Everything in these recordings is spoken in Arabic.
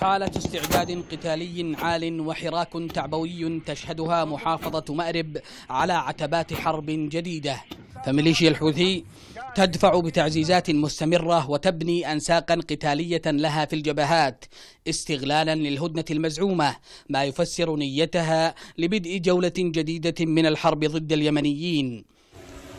حالة استعداد قتالي عال وحراك تعبوي تشهدها محافظة مأرب على عتبات حرب جديدة فميليشيا الحوثي تدفع بتعزيزات مستمرة وتبني أنساقا قتالية لها في الجبهات استغلالا للهدنة المزعومة ما يفسر نيتها لبدء جولة جديدة من الحرب ضد اليمنيين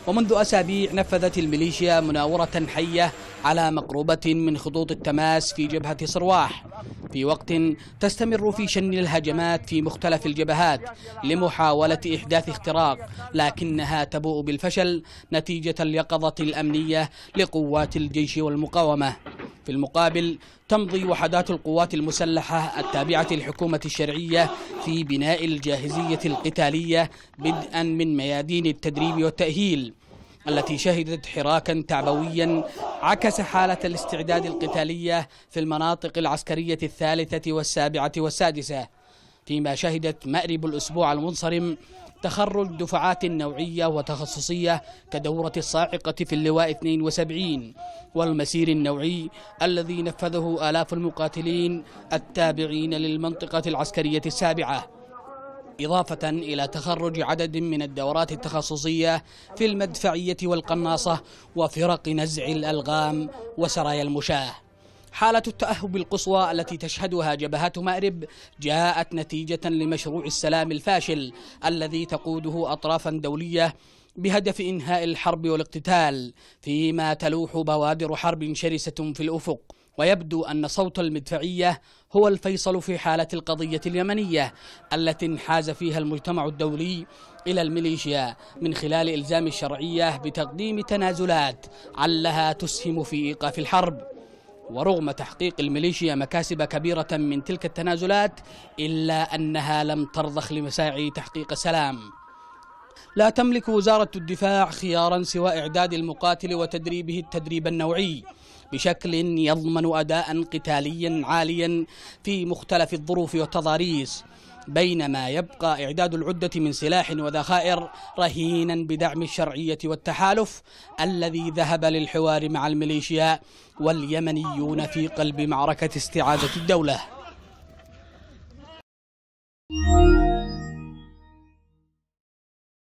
ومنذ أسابيع نفذت الميليشيا مناورة حية على مقربة من خطوط التماس في جبهة صرواح في وقت تستمر في شن الهجمات في مختلف الجبهات لمحاولة إحداث اختراق لكنها تبوء بالفشل نتيجة اليقظة الأمنية لقوات الجيش والمقاومة في المقابل تمضي وحدات القوات المسلحة التابعة للحكومة الشرعية في بناء الجاهزية القتالية بدءا من ميادين التدريب والتأهيل التي شهدت حراكا تعبويا عكس حالة الاستعداد القتالية في المناطق العسكرية الثالثة والسابعة والسادسة فيما شهدت مأرب الأسبوع المنصرم تخرج دفعات نوعية وتخصصية كدورة الصاعقة في اللواء 72 والمسير النوعي الذي نفذه آلاف المقاتلين التابعين للمنطقة العسكرية السابعة إضافة إلى تخرج عدد من الدورات التخصصية في المدفعية والقناصة وفرق نزع الألغام وسرايا المشاه حالة التأهب القصوى التي تشهدها جبهات مأرب جاءت نتيجة لمشروع السلام الفاشل الذي تقوده أطرافا دولية بهدف إنهاء الحرب والاقتتال فيما تلوح بوادر حرب شرسة في الأفق ويبدو أن صوت المدفعية هو الفيصل في حالة القضية اليمنية التي انحاز فيها المجتمع الدولي إلى الميليشيا من خلال إلزام الشرعية بتقديم تنازلات علها تسهم في إيقاف الحرب ورغم تحقيق الميليشيا مكاسب كبيرة من تلك التنازلات إلا أنها لم ترضخ لمساعي تحقيق السلام لا تملك وزارة الدفاع خيارا سوى إعداد المقاتل وتدريبه التدريب النوعي بشكل يضمن أداء قتاليا عاليا في مختلف الظروف والتضاريس بينما يبقى إعداد العدة من سلاح وذخائر رهينا بدعم الشرعية والتحالف الذي ذهب للحوار مع الميليشيا واليمنيون في قلب معركة استعادة الدولة